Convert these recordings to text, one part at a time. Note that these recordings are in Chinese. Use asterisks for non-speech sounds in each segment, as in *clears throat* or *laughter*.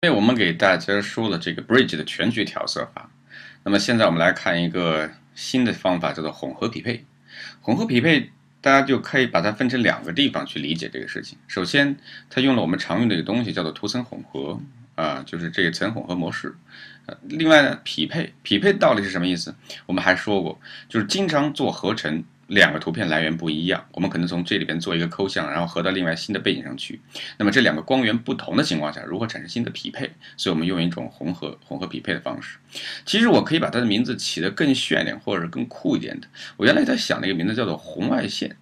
被我们给大家说了这个 Bridge 的全局调色法，那么现在我们来看一个新的方法，叫做混合匹配。混合匹配，大家就可以把它分成两个地方去理解这个事情。首先，它用了我们常用的一个东西，叫做图层混合，啊，就是这个层混合模式。呃，另外呢，匹配，匹配到底是什么意思？我们还说过，就是经常做合成。两个图片来源不一样，我们可能从这里边做一个抠像，然后合到另外新的背景上去。那么这两个光源不同的情况下，如何产生新的匹配？所以我们用一种混合混合匹配的方式。其实我可以把它的名字起得更炫点，或者更酷一点的。我原来在想那个名字叫做红外线。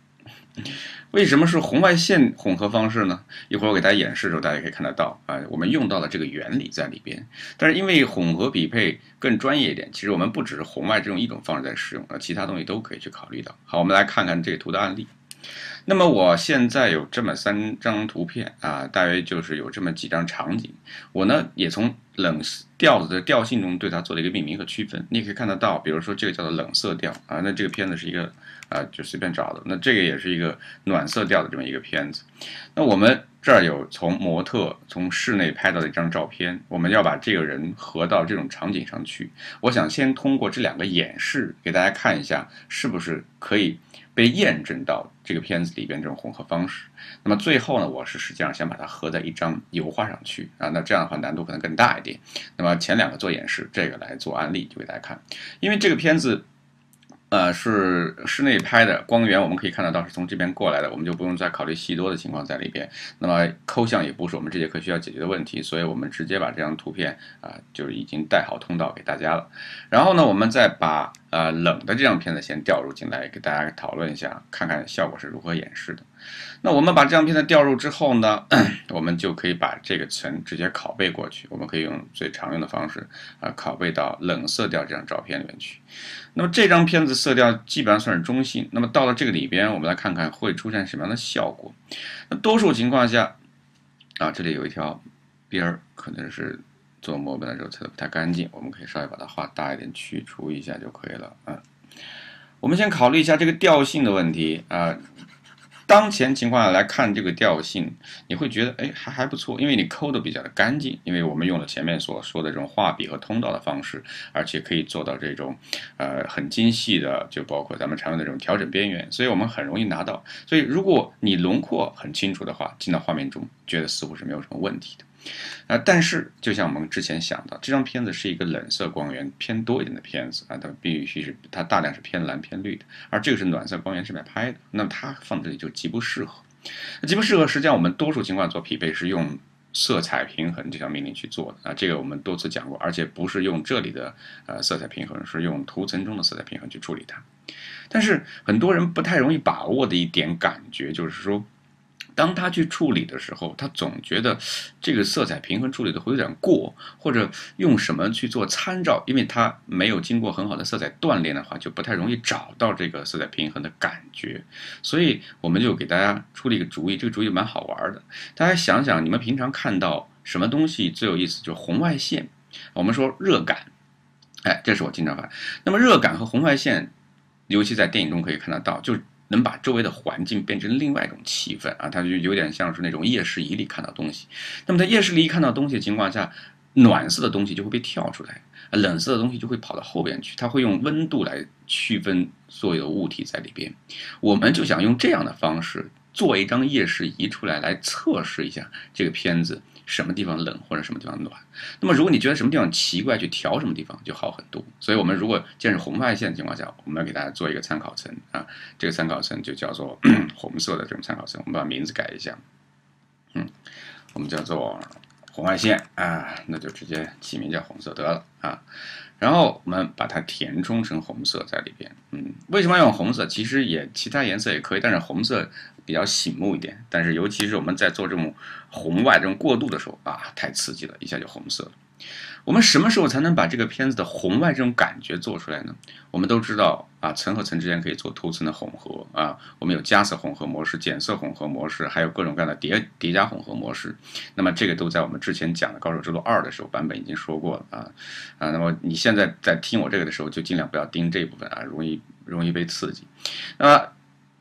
为什么是红外线混合方式呢？一会儿我给大家演示的时候，大家可以看得到啊，我们用到了这个原理在里边。但是因为混合匹配更专业一点，其实我们不只是红外这种一种方式在使用，啊，其他东西都可以去考虑到。好，我们来看看这个图的案例。那么我现在有这么三张图片啊，大约就是有这么几张场景。我呢也从冷调子的调性中对它做了一个命名和区分。你可以看得到，比如说这个叫做冷色调啊，那这个片子是一个啊就随便找的。那这个也是一个暖色调的这么一个片子。那我们这儿有从模特从室内拍到的一张照片，我们要把这个人合到这种场景上去。我想先通过这两个演示给大家看一下，是不是可以。被验证到这个片子里边这种混合方式，那么最后呢，我是实际上想把它合在一张油画上去啊，那这样的话难度可能更大一点。那么前两个做演示，这个来做案例就给大家看，因为这个片子，呃，是室内拍的，光源我们可以看得到是从这边过来的，我们就不用再考虑细多的情况在里边。那么抠像也不是我们这节课需要解决的问题，所以我们直接把这张图片啊，就已经带好通道给大家了。然后呢，我们再把。啊，冷的这张片子先调入进来，给大家讨论一下，看看效果是如何演示的。那我们把这张片子调入之后呢，*clears throat* 我们就可以把这个层直接拷贝过去。我们可以用最常用的方式啊，拷贝到冷色调这张照片里面去。那么这张片子色调基本上算是中性。那么到了这个里边，我们来看看会出现什么样的效果。那多数情况下，啊，这里有一条边儿可能是。做模板的时候测的不太干净，我们可以稍微把它画大一点，去除一下就可以了。啊，我们先考虑一下这个调性的问题啊。当前情况下来看这个调性，你会觉得哎还还不错，因为你抠的比较的干净，因为我们用了前面所说的这种画笔和通道的方式，而且可以做到这种呃很精细的，就包括咱们常用的这种调整边缘，所以我们很容易拿到。所以如果你轮廓很清楚的话，进到画面中，觉得似乎是没有什么问题的。啊，但是就像我们之前想到，这张片子是一个冷色光源偏多一点的片子啊，它必须是它大量是偏蓝偏绿的，而这个是暖色光源这边拍的，那么它放这里就极不适合。那极不适合，实际上我们多数情况做匹配是用色彩平衡这条命令去做的啊，这个我们多次讲过，而且不是用这里的呃色彩平衡，是用图层中的色彩平衡去处理它。但是很多人不太容易把握的一点感觉就是说。当他去处理的时候，他总觉得这个色彩平衡处理的会有点过，或者用什么去做参照，因为他没有经过很好的色彩锻炼的话，就不太容易找到这个色彩平衡的感觉。所以我们就给大家出了一个主意，这个主意蛮好玩的。大家想想，你们平常看到什么东西最有意思？就是红外线。我们说热感，哎，这是我经常发。那么热感和红外线，尤其在电影中可以看得到，就是。能把周围的环境变成另外一种气氛啊，它就有点像是那种夜视仪里看到东西。那么在夜视仪看到东西的情况下，暖色的东西就会被跳出来，冷色的东西就会跑到后边去。它会用温度来区分所有的物体在里边。我们就想用这样的方式做一张夜视仪出来，来测试一下这个片子。什么地方冷或者什么地方暖？那么如果你觉得什么地方奇怪，去调什么地方就好很多。所以，我们如果见是红外线的情况下，我们要给大家做一个参考层啊。这个参考层就叫做 *clears throat* 红色的这种参考层，我们把名字改一下，嗯，我们叫做红外线啊，那就直接起名叫红色得了啊。然后我们把它填充成红色在里边，嗯，为什么要用红色？其实也其他颜色也可以，但是红色。比较醒目一点，但是尤其是我们在做这种红外这种过渡的时候啊，太刺激了，一下就红色了。我们什么时候才能把这个片子的红外这种感觉做出来呢？我们都知道啊，层和层之间可以做图层的混合啊，我们有加色混合模式、减色混合模式，还有各种各样的叠叠加混合模式。那么这个都在我们之前讲的《高手之路二》的时候版本已经说过了啊啊。那么你现在在听我这个的时候，就尽量不要盯这一部分啊，容易容易被刺激。那么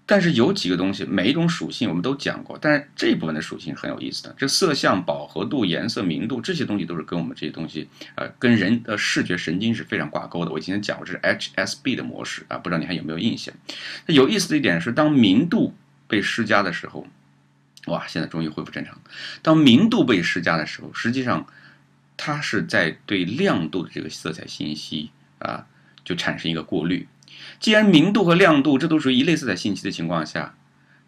但是有几个东西，每一种属性我们都讲过，但是这部分的属性很有意思的。这色相、饱和度、颜色、明度这些东西都是跟我们这些东西，呃，跟人的视觉神经是非常挂钩的。我今天讲过这是 HSB 的模式啊，不知道你还有没有印象？有意思的一点是，当明度被施加的时候，哇，现在终于恢复正常。当明度被施加的时候，实际上它是在对亮度的这个色彩信息啊，就产生一个过滤。既然明度和亮度这都属于一类色彩信息的情况下，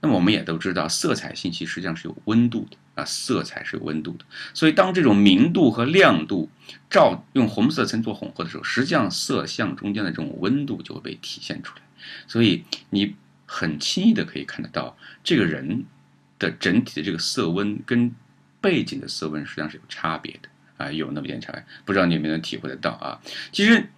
那么我们也都知道，色彩信息实际上是有温度的啊，色彩是有温度的。所以当这种明度和亮度照用红色层做混合的时候，实际上色相中间的这种温度就会被体现出来。所以你很轻易的可以看得到，这个人的整体的这个色温跟背景的色温实际上是有差别的啊，有那么点差。别，不知道你有没有体会得到啊？其实。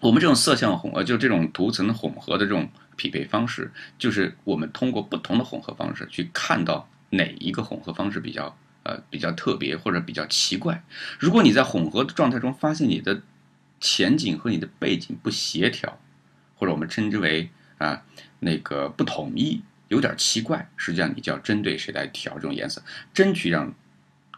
我们这种色相混，呃，就这种图层混合的这种匹配方式，就是我们通过不同的混合方式去看到哪一个混合方式比较，呃，比较特别或者比较奇怪。如果你在混合的状态中发现你的前景和你的背景不协调，或者我们称之为啊那个不统一，有点奇怪，实际上你就要针对谁来调这种颜色，争取让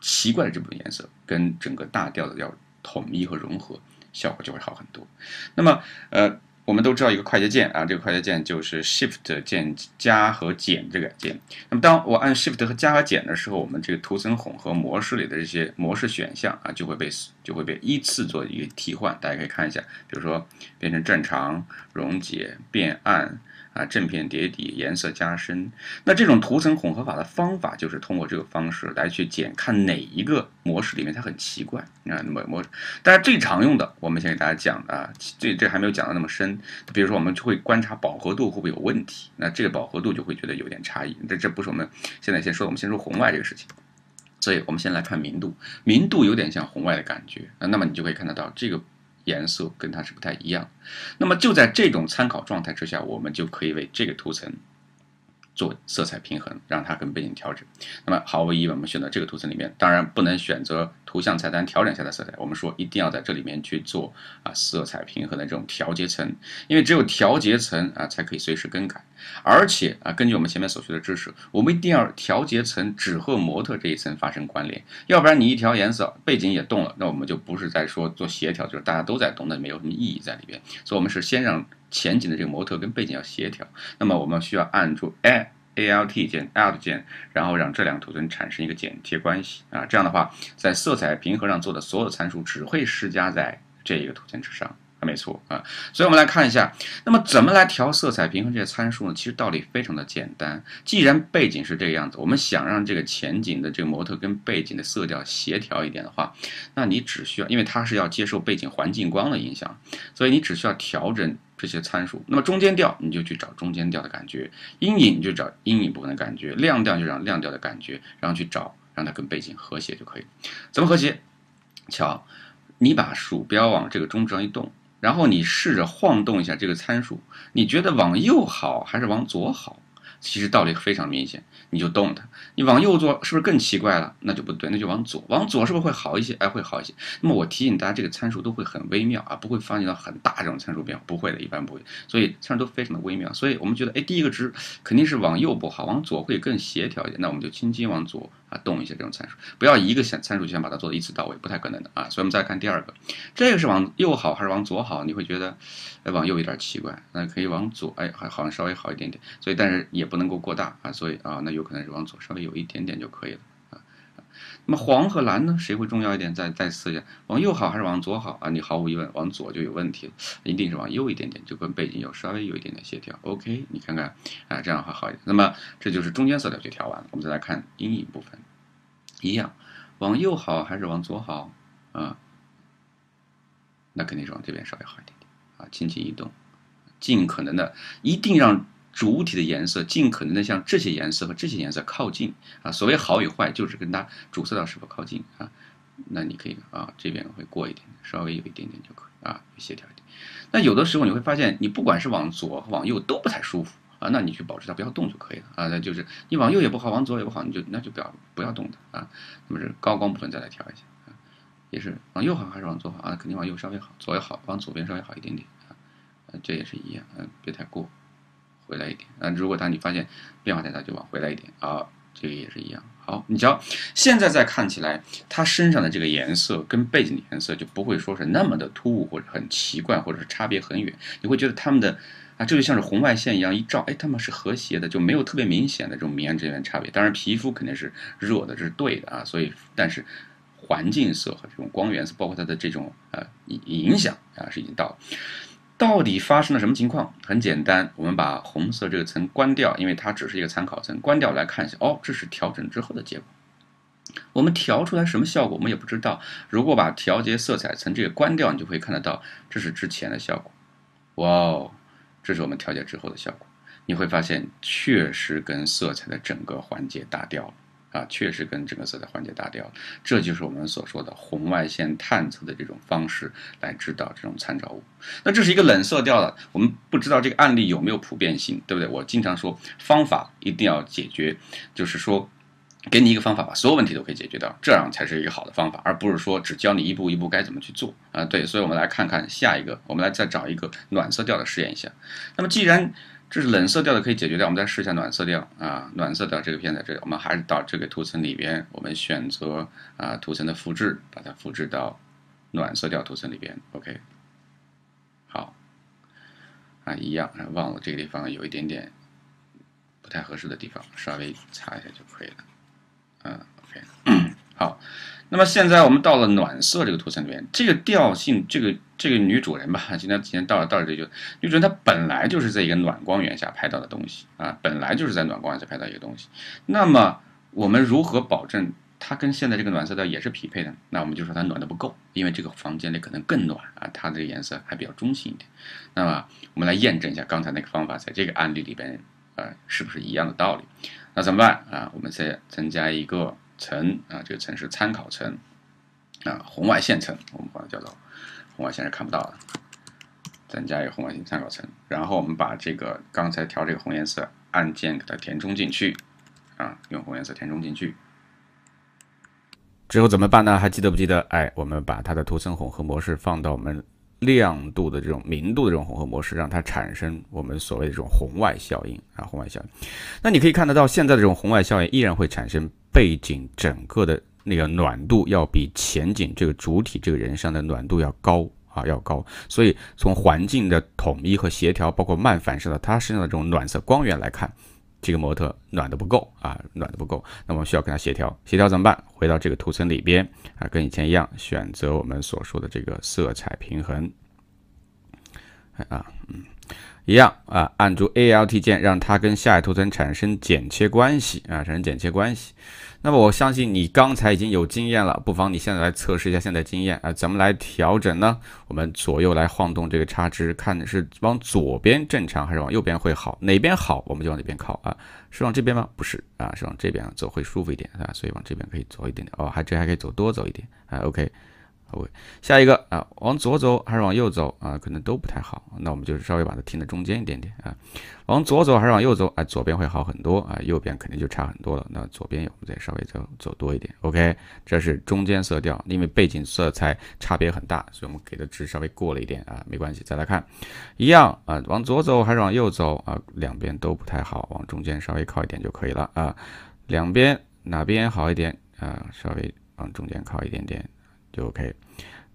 奇怪的这部分颜色跟整个大调的要统一和融合。效果就会好很多。那么，呃，我们都知道一个快捷键啊，这个快捷键就是 Shift 键加和减这个键。那么，当我按 Shift 和加和减的时候，我们这个图层混合模式里的这些模式选项啊，就会被就会被依次做一个替换。大家可以看一下，比如说变成正常、溶解、变暗。啊，正片叠底，颜色加深。那这种图层混合法的方法，就是通过这个方式来去检看哪一个模式里面它很奇怪啊。那么模，大家最常用的，我们先给大家讲啊，这这还没有讲到那么深。比如说，我们就会观察饱和度会不会有问题，那这个饱和度就会觉得有点差异。这这不是我们现在先说，我们先说红外这个事情。所以我们先来看明度，明度有点像红外的感觉。那么你就可以看得到这个。颜色跟它是不太一样，那么就在这种参考状态之下，我们就可以为这个图层。做色彩平衡，让它跟背景调整。那么毫无疑问，我们选择这个图层里面，当然不能选择图像菜单调整下的色彩。我们说一定要在这里面去做啊色彩平衡的这种调节层，因为只有调节层啊才可以随时更改。而且啊，根据我们前面所学的知识，我们一定要调节层只和模特这一层发生关联，要不然你一调颜色，背景也动了，那我们就不是在说做协调，就是大家都在动那没有什么意义在里边。所以，我们是先让。前景的这个模特跟背景要协调，那么我们需要按住 Alt 键 Alt 键，然后让这两个图层产生一个剪切关系啊。这样的话，在色彩平衡上做的所有参数，只会施加在这一个图层之上。没错啊，所以我们来看一下，那么怎么来调色彩平衡这些参数呢？其实道理非常的简单。既然背景是这个样子，我们想让这个前景的这个模特跟背景的色调协调一点的话，那你只需要，因为它是要接受背景环境光的影响，所以你只需要调整这些参数。那么中间调你就去找中间调的感觉，阴影就找阴影部分的感觉，亮调就找亮调的感觉，然后去找让它跟背景和谐就可以。怎么和谐？瞧，你把鼠标往这个中指上一动。然后你试着晃动一下这个参数，你觉得往右好还是往左好？其实道理非常明显，你就动它。你往右做是不是更奇怪了？那就不对，那就往左。往左是不是会好一些？哎，会好一些。那么我提醒大家，这个参数都会很微妙啊，不会发生到很大这种参数变化，不会的，一般不会。所以参数都非常的微妙。所以我们觉得，哎，第一个值肯定是往右不好，往左会更协调一点。那我们就轻轻往左。啊，动一些这种参数，不要一个参参数就想把它做的一次到位，不太可能的啊。所以我们再看第二个，这个是往右好还是往左好？你会觉得，哎，往右有点奇怪，那可以往左，哎，好像稍微好一点点。所以，但是也不能够过大啊，所以啊，那有可能是往左稍微有一点点就可以了。那么黄和蓝呢？谁会重要一点？再再次一下，往右好还是往左好啊？你毫无疑问往左就有问题了，一定是往右一点点，就跟背景要稍微有一点点协调。OK，你看看啊，这样会好一点。那么这就是中间色调就调完了，我们再来看阴影部分，一样，往右好还是往左好啊？那肯定是往这边稍微好一点点啊，轻轻移动，尽可能的，一定让。主体的颜色尽可能的向这些颜色和这些颜色靠近啊。所谓好与坏，就是跟它主色调是否靠近啊。那你可以啊，这边会过一点，稍微有一点点就可以啊，协调一点。那有的时候你会发现，你不管是往左和往右都不太舒服啊。那你去保持它不要动就可以了啊。那就是你往右也不好，往左也不好，你就那就不要不要动它啊。那么是高光部分再来调一下，也是往右好还是往左好啊？肯定往右稍微好，左也好往左边稍微好一点点啊。这也是一样，嗯，别太过。回来一点，那如果它你发现变化太大，就往回来一点啊，这个也是一样。好，你瞧，现在再看起来，它身上的这个颜色跟背景的颜色就不会说是那么的突兀或者很奇怪，或者是差别很远。你会觉得他们的啊，这就像是红外线一样一照，哎，他们是和谐的，就没有特别明显的这种明暗之间差别。当然，皮肤肯定是热的，这是对的啊。所以，但是环境色和这种光源，包括它的这种呃影影响啊，是已经到了。到底发生了什么情况？很简单，我们把红色这个层关掉，因为它只是一个参考层，关掉来看一下。哦，这是调整之后的结果。我们调出来什么效果，我们也不知道。如果把调节色彩层这个关掉，你就会看得到，这是之前的效果。哇哦，这是我们调节之后的效果。你会发现，确实跟色彩的整个环节搭调了。啊，确实跟整个色彩环节搭调，这就是我们所说的红外线探测的这种方式来知道这种参照物。那这是一个冷色调的，我们不知道这个案例有没有普遍性，对不对？我经常说方法一定要解决，就是说，给你一个方法把所有问题都可以解决掉，这样才是一个好的方法，而不是说只教你一步一步该怎么去做啊。对，所以我们来看看下一个，我们来再找一个暖色调的试验一下。那么既然这是冷色调的，可以解决掉。我们再试一下暖色调啊，暖色调这个片在这里，我们还是到这个图层里边，我们选择啊图层的复制，把它复制到暖色调图层里边。OK，好，啊一样，忘了这个地方有一点点不太合适的地方，稍微擦一下就可以了。嗯，OK，好。那么现在我们到了暖色这个图层里面，这个调性，这个这个女主人吧，*laughs* 今天今天到了，到了这就女主人她本来就是在一个暖光源下拍到的东西啊，本来就是在暖光源下拍到一个东西。那么我们如何保证它跟现在这个暖色调也是匹配的？那我们就说它暖的不够，因为这个房间里可能更暖啊，它的颜色还比较中性一点。那么我们来验证一下刚才那个方法，在这个案例里边，呃，是不是一样的道理？那怎么办啊？我们再增加一个。层啊，这个层是参考层啊，红外线层，我们把它叫做红外线是看不到的，增加一个红外线参考层，然后我们把这个刚才调这个红颜色按键给它填充进去啊，用红颜色填充进去。之后怎么办呢？还记得不记得？哎，我们把它的图层混合模式放到我们亮度的这种明度的这种混合模式，让它产生我们所谓的这种红外效应啊，红外效应。那你可以看得到，现在的这种红外效应依然会产生。背景整个的那个暖度要比前景这个主体这个人上的暖度要高啊，要高。所以从环境的统一和协调，包括慢反射到他身上的这种暖色光源来看，这个模特暖的不够啊，暖的不够。那么需要跟他协调，协调怎么办？回到这个图层里边啊，跟以前一样，选择我们所说的这个色彩平衡啊，嗯，一样啊，按住 ALT 键，让它跟下一图层产生剪切关系啊，产生剪切关系。那么我相信你刚才已经有经验了，不妨你现在来测试一下现在经验啊，怎么来调整呢？我们左右来晃动这个差值，看是往左边正常还是往右边会好，哪边好我们就往哪边靠啊，是往这边吗？不是啊，是往这边走会舒服一点啊，所以往这边可以走一点点哦，还这还可以走多走一点啊，OK。下一个啊，往左走还是往右走啊？可能都不太好，那我们就稍微把它停在中间一点点啊。往左走还是往右走？啊，左边会好很多啊，右边肯定就差很多了。那左边我们再稍微走走多一点，OK，这是中间色调，因为背景色彩差别很大，所以我们给的值稍微过了一点啊，没关系。再来看，一样啊，往左走还是往右走啊？两边都不太好，往中间稍微靠一点就可以了啊。两边哪边好一点啊？稍微往中间靠一点点就 OK。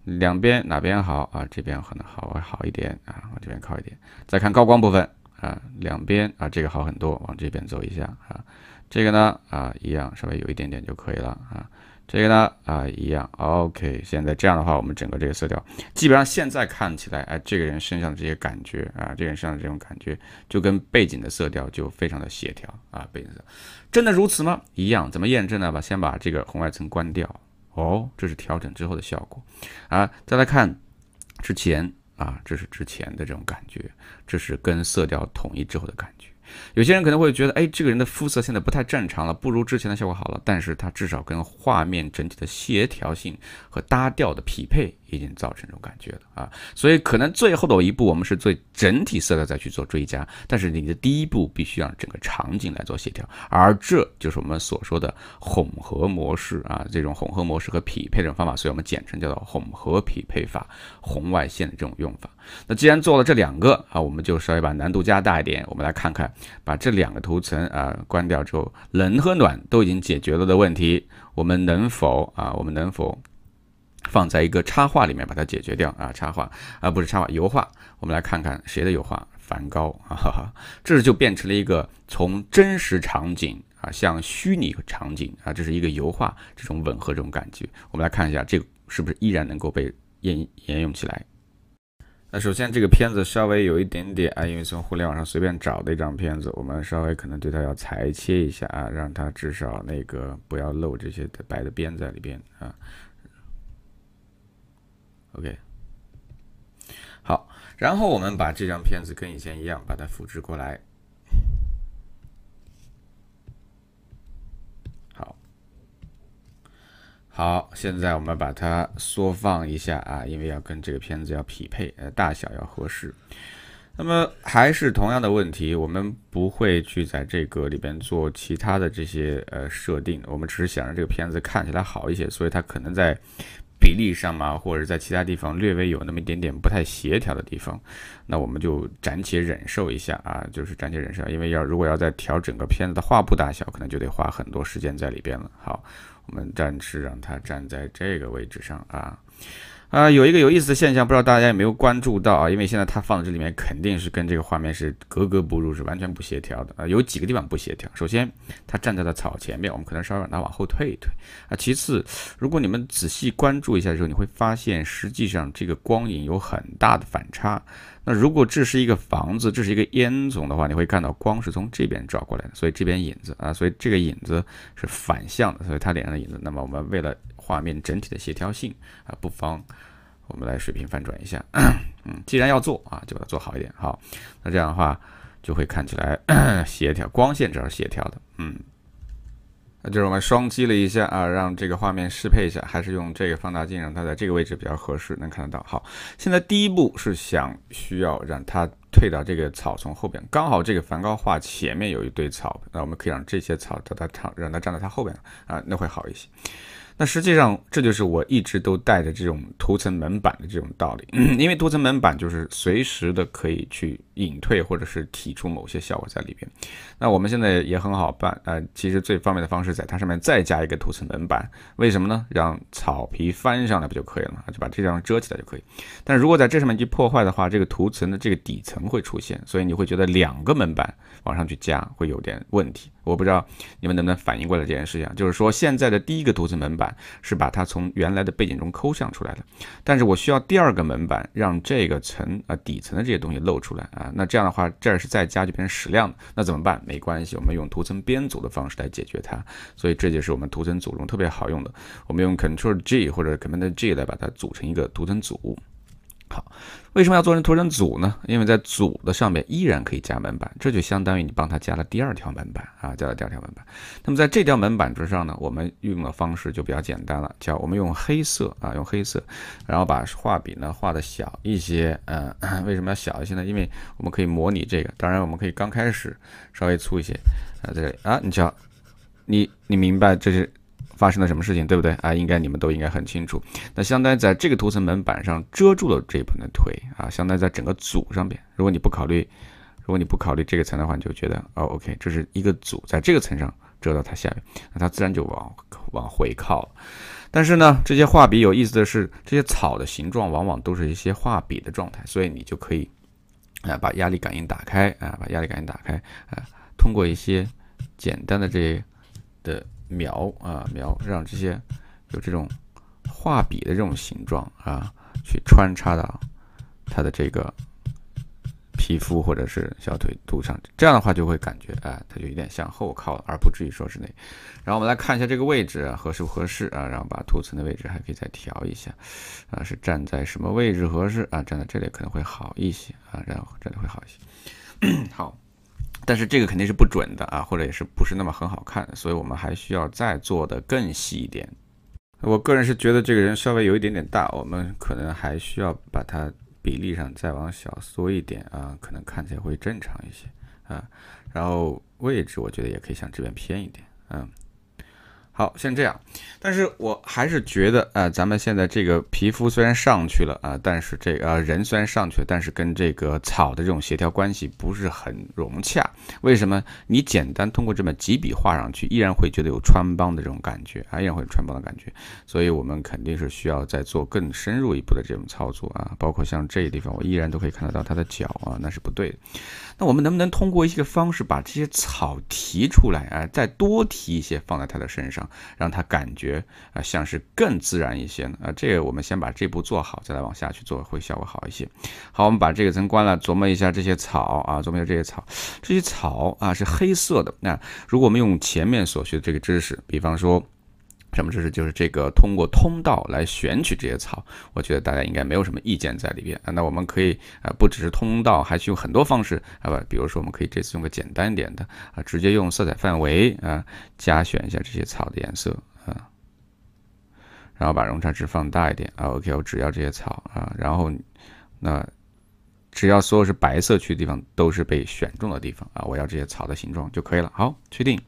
两边哪边好啊？这边可能好，好一点啊，往这边靠一点。再看高光部分啊，两边啊，这个好很多，往这边走一下啊。这个呢啊，一样，稍微有一点点就可以了啊。这个呢啊，一样。OK，现在这样的话，我们整个这个色调，基本上现在看起来，哎，这个人身上的这些感觉啊，这个人身上的这种感觉，就跟背景的色调就非常的协调啊。背景色真的如此吗？一样。怎么验证呢？把先把这个红外层关掉。哦，这是调整之后的效果，啊，再来看之前啊，这是之前的这种感觉，这是跟色调统一之后的感觉。有些人可能会觉得，哎，这个人的肤色现在不太正常了，不如之前的效果好了。但是它至少跟画面整体的协调性和搭调的匹配已经造成这种感觉了啊。所以可能最后的一步，我们是最整体色调再去做追加。但是你的第一步必须让整个场景来做协调，而这就是我们所说的混合模式啊。这种混合模式和匹配这种方法，所以我们简称叫做混合匹配法，红外线的这种用法。那既然做了这两个啊，我们就稍微把难度加大一点，我们来看看，把这两个图层啊关掉之后，冷和暖都已经解决了的问题，我们能否啊，我们能否放在一个插画里面把它解决掉啊？插画而不是插画油画，我们来看看谁的油画，梵高啊，哈哈，这就变成了一个从真实场景啊向虚拟场景啊，这是一个油画这种吻合这种感觉，我们来看一下这个是不是依然能够被沿沿用起来。那首先，这个片子稍微有一点点啊，因为从互联网上随便找的一张片子，我们稍微可能对它要裁切一下啊，让它至少那个不要漏这些白的边在里边啊。OK，好，然后我们把这张片子跟以前一样，把它复制过来。好，现在我们把它缩放一下啊，因为要跟这个片子要匹配，呃，大小要合适。那么还是同样的问题，我们不会去在这个里边做其他的这些呃设定，我们只是想让这个片子看起来好一些，所以它可能在比例上嘛，或者在其他地方略微有那么一点点不太协调的地方，那我们就暂且忍受一下啊，就是暂且忍受，因为要如果要再调整个片子的画布大小，可能就得花很多时间在里边了。好。我们暂时让它站在这个位置上啊。啊，有一个有意思的现象，不知道大家有没有关注到啊？因为现在它放在这里面，肯定是跟这个画面是格格不入，是完全不协调的啊。有几个地方不协调，首先，它站在了草前面，我们可能稍微让它往后退一退啊。其次，如果你们仔细关注一下的时候，你会发现，实际上这个光影有很大的反差。那如果这是一个房子，这是一个烟囱的话，你会看到光是从这边照过来的，所以这边影子啊，所以这个影子是反向的，所以他脸上的影子。那么我们为了画面整体的协调性啊，不妨我们来水平翻转一下。*coughs* 嗯，既然要做啊，就把它做好一点。好，那这样的话就会看起来 *coughs* 协调，光线这儿协调的，嗯，那就是我们双击了一下啊，让这个画面适配一下，还是用这个放大镜，让它在这个位置比较合适，能看得到。好，现在第一步是想需要让它退到这个草丛后边，刚好这个梵高画前面有一堆草，那我们可以让这些草让它它让它站在它后边啊，那会好一些。那实际上，这就是我一直都带着这种图层门板的这种道理，*clears throat* 因为图层门板就是随时的可以去隐退或者是提出某些效果在里边。那我们现在也很好办，呃，其实最方便的方式在它上面再加一个图层门板，为什么呢？让草皮翻上来不就可以了？就把这张遮起来就可以。但如果在这上面去破坏的话，这个图层的这个底层会出现，所以你会觉得两个门板往上去加会有点问题。我不知道你们能不能反应过来这件事情，就是说现在的第一个图层门板是把它从原来的背景中抠像出来的，但是我需要第二个门板让这个层啊底层的这些东西露出来啊，那这样的话这儿是再加就变成矢量了，那怎么办？没关系，我们用图层编组的方式来解决它，所以这就是我们图层组中特别好用的，我们用 Control G 或者 Command G 来把它组成一个图层组。好，为什么要做成图层组呢？因为在组的上面依然可以加门板，这就相当于你帮他加了第二条门板啊，加了第二条门板。那么在这条门板之上呢，我们运用的方式就比较简单了，叫我们用黑色啊，用黑色，然后把画笔呢画的小一些，嗯，*coughs* 为什么要小一些呢？因为我们可以模拟这个。当然，我们可以刚开始稍微粗一些啊，在这里啊，你瞧，你你明白这是？发生了什么事情，对不对啊？应该你们都应该很清楚。那相当于在这个图层门板上遮住了这一盆的腿啊，相当于在整个组上边。如果你不考虑，如果你不考虑这个层的话，你就觉得哦，OK，这是一个组，在这个层上遮到它下面，那它自然就往往回靠了。但是呢，这些画笔有意思的是，这些草的形状往往都是一些画笔的状态，所以你就可以啊把压力感应打开啊，把压力感应打开啊，通过一些简单的这的。描啊描，让这些有这种画笔的这种形状啊，去穿插到它的这个皮肤或者是小腿肚上，这样的话就会感觉啊，它就有点向后靠，而不至于说是那。然后我们来看一下这个位置啊，合适不合适啊？然后把图层的位置还可以再调一下啊，是站在什么位置合适啊？站在这里可能会好一些啊，然后这里会好一些。*coughs* 好。但是这个肯定是不准的啊，或者也是不是那么很好看，所以我们还需要再做的更细一点。我个人是觉得这个人稍微有一点点大，我们可能还需要把它比例上再往小缩一点啊，可能看起来会正常一些啊。然后位置我觉得也可以向这边偏一点，嗯。好像这样，但是我还是觉得啊，咱们现在这个皮肤虽然上去了啊，但是这啊人虽然上去了，但是跟这个草的这种协调关系不是很融洽。为什么？你简单通过这么几笔画上去，依然会觉得有穿帮的这种感觉，啊，依然会有穿帮的感觉。所以我们肯定是需要再做更深入一步的这种操作啊，包括像这个地方，我依然都可以看得到它的脚啊，那是不对的。那我们能不能通过一个方式把这些草提出来啊？再多提一些放在它的身上，让它感觉啊像是更自然一些呢？啊，这个我们先把这步做好，再来往下去做会效果好一些。好，我们把这个层关了，琢磨一下这些草啊，琢磨一下这些草，这些草啊是黑色的。那如果我们用前面所学的这个知识，比方说。什么知识？就是这个通过通道来选取这些草，我觉得大家应该没有什么意见在里边。那我们可以啊，不只是通道，还是用很多方式啊。不，比如说我们可以这次用个简单点的啊，直接用色彩范围啊，加选一下这些草的颜色啊，然后把容差值放大一点啊。OK，我只要这些草啊，然后那只要所有是白色区的地方都是被选中的地方啊，我要这些草的形状就可以了。好，确定。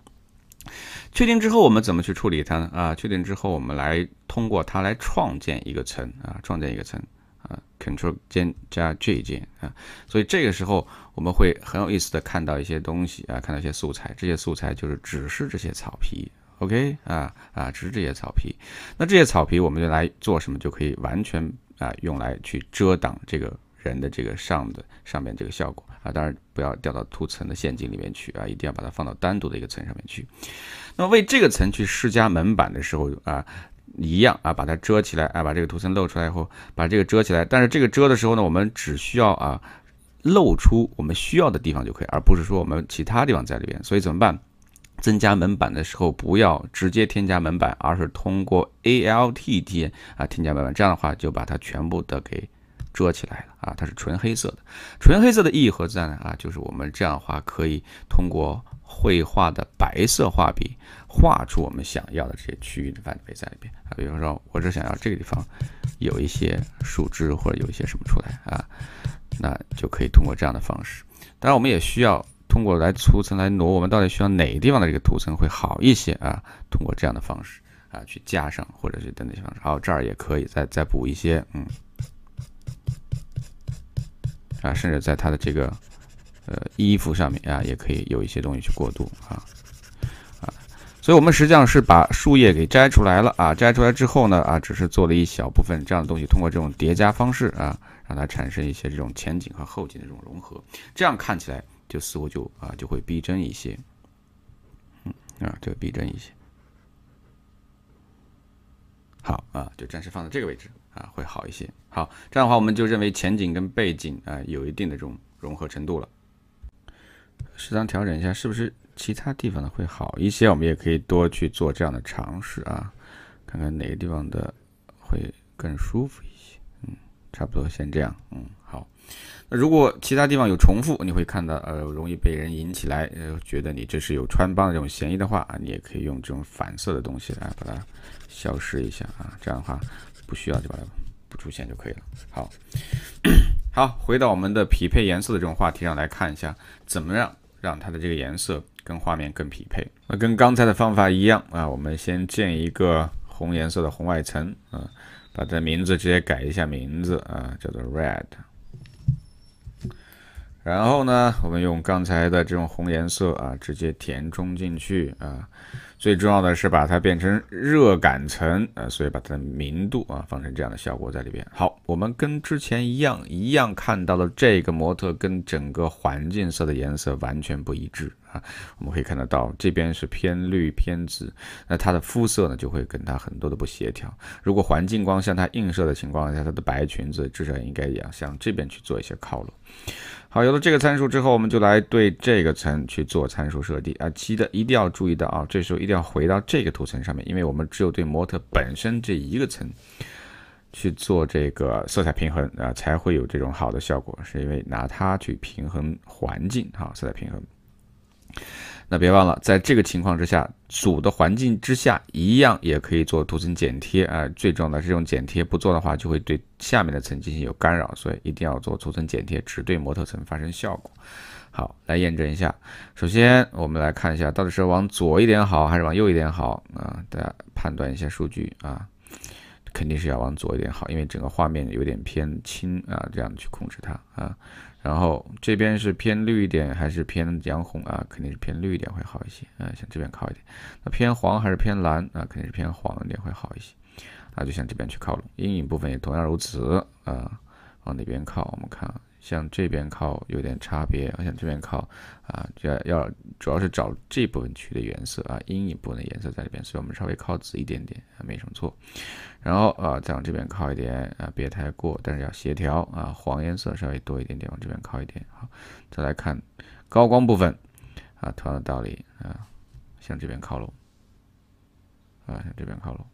确定之后，我们怎么去处理它呢？啊，确定之后，我们来通过它来创建一个层啊，创建一个层啊，control 键加 J 键啊，所以这个时候我们会很有意思的看到一些东西啊，看到一些素材，这些素材就是只是这些草皮，OK 啊啊，只是这些草皮，那这些草皮我们就来做什么，就可以完全啊用来去遮挡这个。人的这个上的上面这个效果啊，当然不要掉到图层的陷阱里面去啊，一定要把它放到单独的一个层上面去。那么为这个层去施加门板的时候啊，一样啊，把它遮起来，啊，把这个图层露出来以后，把这个遮起来。但是这个遮的时候呢，我们只需要啊露出我们需要的地方就可以，而不是说我们其他地方在里边。所以怎么办？增加门板的时候，不要直接添加门板，而是通过 Alt 键啊添加门板。这样的话就把它全部的给。遮起来了啊，它是纯黑色的。纯黑色的意义何在呢？啊，就是我们这样的话，可以通过绘画的白色画笔画出我们想要的这些区域的范围在里边啊。比如说，我只想要这个地方有一些树枝或者有一些什么出来啊，那就可以通过这样的方式。当然，我们也需要通过来涂层来挪，我们到底需要哪个地方的这个图层会好一些啊？通过这样的方式啊，去加上或者是等等方式。好，这儿也可以再再补一些，嗯。啊，甚至在它的这个，呃，衣服上面啊，也可以有一些东西去过渡啊，啊，所以我们实际上是把树叶给摘出来了啊，摘出来之后呢，啊，只是做了一小部分这样的东西，通过这种叠加方式啊，让它产生一些这种前景和后景的这种融合，这样看起来就似乎就啊，就会逼真一些，嗯，啊，就逼真一些，好啊，就暂时放在这个位置。啊，会好一些。好，这样的话，我们就认为前景跟背景啊有一定的这种融合程度了。适当调整一下，是不是其他地方呢会好一些？我们也可以多去做这样的尝试啊，看看哪个地方的会更舒服一些。嗯，差不多先这样。嗯，好。那如果其他地方有重复，你会看到呃容易被人引起来，呃觉得你这是有穿帮的这种嫌疑的话啊，你也可以用这种反色的东西来把它消失一下啊。这样的话。不需要就把它不出现就可以了。好 *clears throat* 好，回到我们的匹配颜色的这种话题上来看一下，怎么样让它的这个颜色跟画面更匹配？那跟刚才的方法一样啊，我们先建一个红颜色的红外层啊，把这名字直接改一下名字啊，叫做 Red。然后呢，我们用刚才的这种红颜色啊，直接填充进去啊。最重要的是把它变成热感层，呃，所以把它的明度啊放成这样的效果在里边。好，我们跟之前一样，一样看到了这个模特跟整个环境色的颜色完全不一致啊。我们可以看得到，这边是偏绿偏紫，那它的肤色呢就会跟它很多的不协调。如果环境光向它映射的情况下，它的白裙子至少应该也要向这边去做一些靠拢。好，有了这个参数之后，我们就来对这个层去做参数设定啊。记得一定要注意到啊，这时候一定要回到这个图层上面，因为我们只有对模特本身这一个层去做这个色彩平衡啊，才会有这种好的效果。是因为拿它去平衡环境哈，色彩平衡。那别忘了，在这个情况之下，组的环境之下，一样也可以做图层剪贴啊。最重要的，这种剪贴不做的话，就会对下面的层进行有干扰，所以一定要做图层剪贴，只对模特层发生效果。好，来验证一下。首先，我们来看一下到底是往左一点好，还是往右一点好啊？大家判断一下数据啊，肯定是要往左一点好，因为整个画面有点偏轻啊，这样去控制它啊。然后这边是偏绿一点还是偏洋红啊？肯定是偏绿一点会好一些啊，向这边靠一点。那偏黄还是偏蓝啊？肯定是偏黄一点会好一些，啊，就向这边去靠拢。阴影部分也同样如此啊，往哪边靠？我们看，向这边靠有点差别，向这边靠啊，要要主要是找这部分区的颜色啊，阴影部分的颜色在里边，所以我们稍微靠紫一点点，没什么错。然后啊，再往这边靠一点啊，别太过，但是要协调啊。黄颜色稍微多一点点，往这边靠一点。好，再来看高光部分啊，同样的道理啊，向这边靠拢啊，向这边靠拢，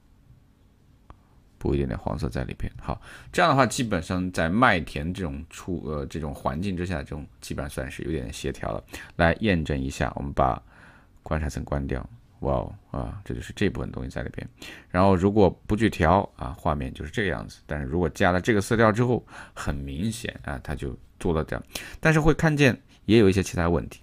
补一点点黄色在里边。好，这样的话，基本上在麦田这种处呃这种环境之下，这种基本上算是有点协调了。来验证一下，我们把观察层关掉。哇哦啊，这就是这部分东西在里边。然后如果不去调啊，画面就是这个样子。但是如果加了这个色调之后，很明显啊，它就做了样。但是会看见也有一些其他问题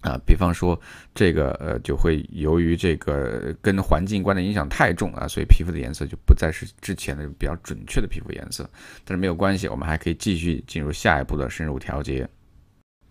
啊，比方说这个呃，就会由于这个跟环境观的影响太重啊，所以皮肤的颜色就不再是之前的比较准确的皮肤颜色。但是没有关系，我们还可以继续进入下一步的深入调节。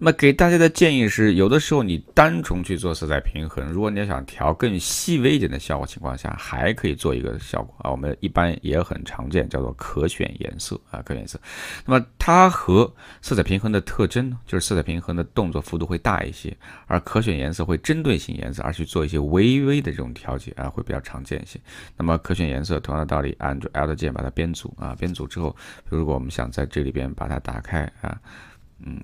那么给大家的建议是，有的时候你单重去做色彩平衡，如果你要想调更细微一点的效果情况下，还可以做一个效果啊。我们一般也很常见，叫做可选颜色啊，可选颜色。那么它和色彩平衡的特征呢，就是色彩平衡的动作幅度会大一些，而可选颜色会针对性颜色而去做一些微微的这种调节啊，会比较常见一些。那么可选颜色同样的道理，按住 Alt 键把它编组啊，编组之后，如果我们想在这里边把它打开啊，嗯。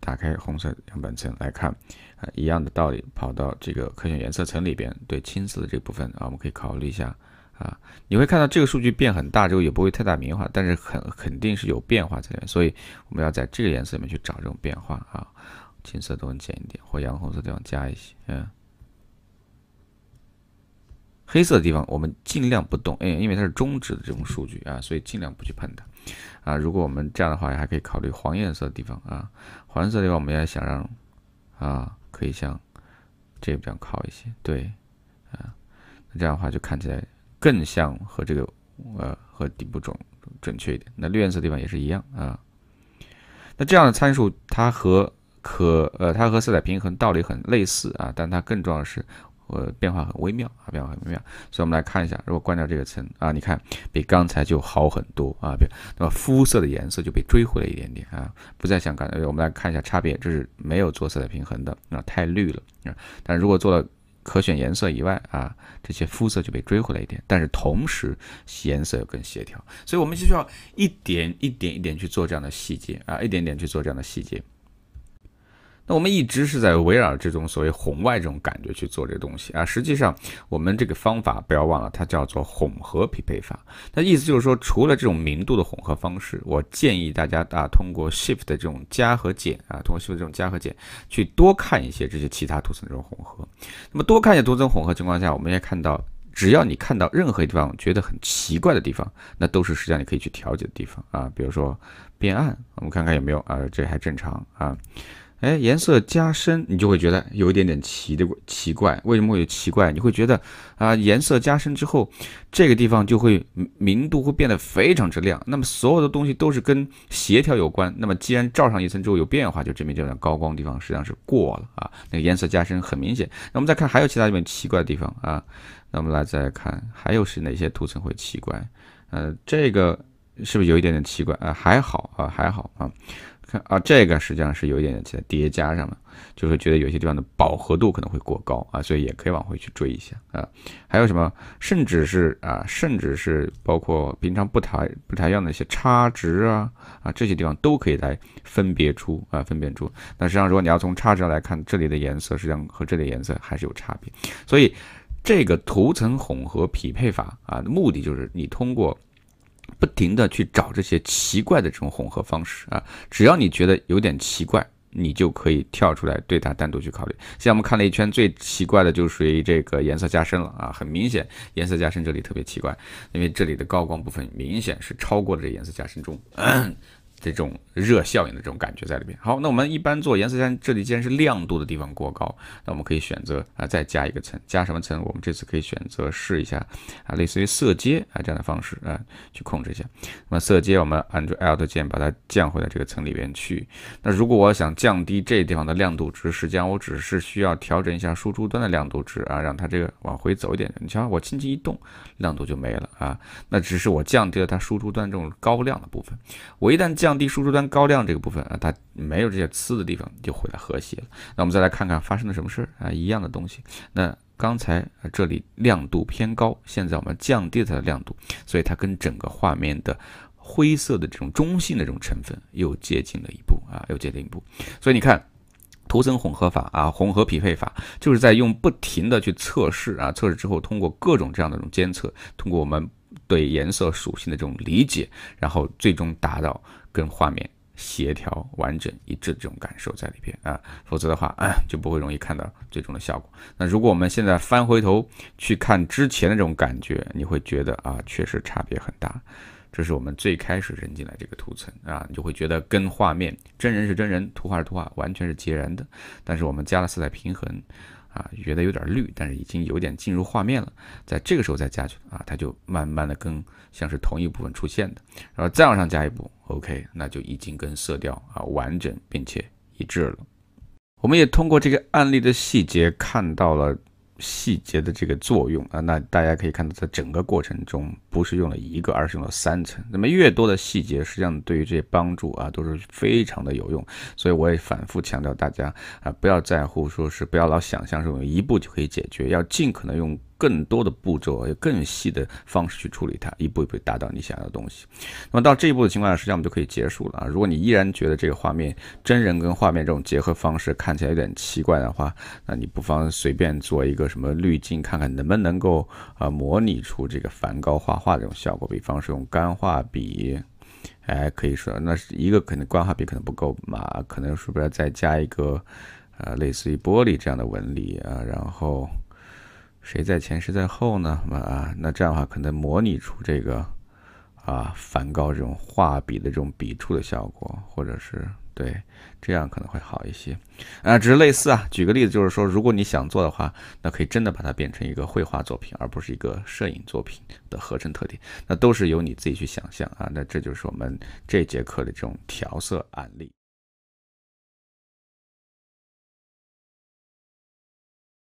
打开红色样本层来看，啊，一样的道理，跑到这个可选颜色层里边，对青色的这部分啊，我们可以考虑一下啊。你会看到这个数据变很大之后也不会太大变化，但是很肯定是有变化在里面，所以我们要在这个颜色里面去找这种变化啊。青色都能减一点，或洋红色地方加一些，嗯，黑色的地方我们尽量不动，哎，因为它是中值的这种数据啊，所以尽量不去碰它。啊，如果我们这样的话，还可以考虑黄颜色的地方啊，黄色地方我们要想让啊，可以像这个比较靠一些，对，啊，那这样的话就看起来更像和这个呃和底部准准确一点。那绿颜色地方也是一样啊。那这样的参数它和可呃它和色彩平衡道理很类似啊，但它更重要的是。呃，变化很微妙，啊，变化很微妙，所以我们来看一下，如果关掉这个层啊，你看比刚才就好很多啊，比，那么肤色的颜色就被追回了一点点啊，不再像刚才，我们来看一下差别，这是没有做色彩平衡的，啊，太绿了啊，但如果做了可选颜色以外啊，这些肤色就被追回来一点，但是同时颜色又更协调，所以我们就需要一点一点一点去做这样的细节啊，一点点去做这样的细节。那我们一直是在围绕这种所谓红外这种感觉去做这个东西啊。实际上，我们这个方法不要忘了，它叫做混合匹配法。它意思就是说，除了这种明度的混合方式，我建议大家啊，通过 Shift 的这种加和减啊，通过 Shift 这种加和减，去多看一些这些其他图层这种混合。那么多看一些图层混合情况下，我们也看到，只要你看到任何地方觉得很奇怪的地方，那都是实际上你可以去调节的地方啊。比如说变暗，我们看看有没有啊，这还正常啊。哎，颜色加深，你就会觉得有一点点奇的奇怪。为什么会有奇怪？你会觉得啊，颜色加深之后，这个地方就会明度会变得非常之亮。那么所有的东西都是跟协调有关。那么既然照上一层之后有变化，就证明这个高光地方实际上是过了啊。那个颜色加深很明显。那我们再看还有其他地点奇怪的地方啊。那我们来再看还有是哪些图层会奇怪？呃，这个是不是有一点点奇怪？啊，还好啊，还好啊。看啊，这个实际上是有一点在叠加上了，就是觉得有些地方的饱和度可能会过高啊，所以也可以往回去追一下啊。还有什么？甚至是啊，甚至是包括平常不太不太一样的一些差值啊啊，这些地方都可以来分别出啊，分辨出。那实际上，如果你要从差值来看，这里的颜色实际上和这里颜色还是有差别。所以这个图层混合匹配法啊，目的就是你通过。不停的去找这些奇怪的这种混合方式啊，只要你觉得有点奇怪，你就可以跳出来对它单独去考虑。现在我们看了一圈，最奇怪的就属于这个颜色加深了啊，很明显颜色加深这里特别奇怪，因为这里的高光部分明显是超过了这颜色加深中。这种热效应的这种感觉在里边。好，那我们一般做颜色山，这里既然是亮度的地方过高，那我们可以选择啊，再加一个层，加什么层？我们这次可以选择试一下啊，类似于色阶啊这样的方式啊去控制一下。那么色阶，我们按住 Alt 键把它降回到这个层里边去。那如果我想降低这地方的亮度值，实际上我只是需要调整一下输出端的亮度值啊，让它这个往回走一点。你瞧，我轻轻一动，亮度就没了啊。那只是我降低了它输出端这种高亮的部分。我一旦降。降低输出端高亮这个部分啊，它没有这些刺的地方就回来和谐了。那我们再来看看发生了什么事儿啊？一样的东西，那刚才这里亮度偏高，现在我们降低它的亮度，所以它跟整个画面的灰色的这种中性的这种成分又接近了一步啊，又接近一步。所以你看，图层混合法啊，混合匹配法，就是在用不停的去测试啊，测试之后通过各种这样的这种监测，通过我们。对颜色属性的这种理解，然后最终达到跟画面协调完整一致这种感受在里边啊，否则的话，*clears throat* 就不会容易看到最终的效果。那如果我们现在翻回头去看之前的这种感觉，你会觉得啊，确实差别很大。这是我们最开始扔进来这个图层啊，你就会觉得跟画面真人是真人，图画是图画，完全是截然的。但是我们加了色彩平衡。啊，觉得有点绿，但是已经有点进入画面了。在这个时候再加去啊，它就慢慢的更像是同一部分出现的。然后再往上加一步，OK，那就已经跟色调啊完整并且一致了。我们也通过这个案例的细节看到了。细节的这个作用啊，那大家可以看到，在整个过程中不是用了一个，而是用了三层。那么越多的细节，实际上对于这些帮助啊，都是非常的有用。所以我也反复强调大家啊，不要在乎说是不要老想象说一步就可以解决，要尽可能用。更多的步骤，有更细的方式去处理它，一步一步达到你想要的东西。那么到这一步的情况下，实际上我们就可以结束了啊。如果你依然觉得这个画面真人跟画面这种结合方式看起来有点奇怪的话，那你不妨随便做一个什么滤镜，看看能不能够啊模拟出这个梵高画画这种效果。比方说用干画笔，哎，可以说那是一个可能干画笔可能不够嘛，可能是不要再加一个呃类似于玻璃这样的纹理啊，然后。谁在前，谁在后呢？啊，那这样的话可能模拟出这个啊，梵高这种画笔的这种笔触的效果，或者是对，这样可能会好一些啊，只是类似啊。举个例子，就是说，如果你想做的话，那可以真的把它变成一个绘画作品，而不是一个摄影作品的合成特点。那都是由你自己去想象啊。那这就是我们这节课的这种调色案例。